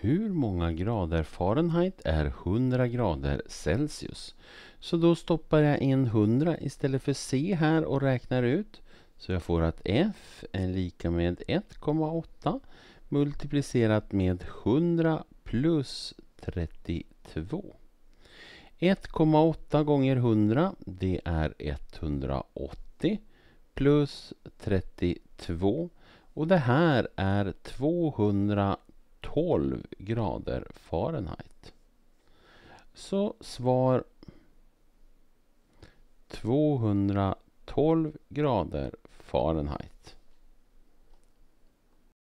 hur många grader Fahrenheit är 100 grader Celsius. Så då stoppar jag in 100 istället för C här och räknar ut. Så jag får att F är lika med 1,8 multiplicerat med 100 plus 32. 1,8 gånger 100 det är 180 plus 32 och det här är 200 12 grader Fahrenheit. Så svar 212 grader Fahrenheit.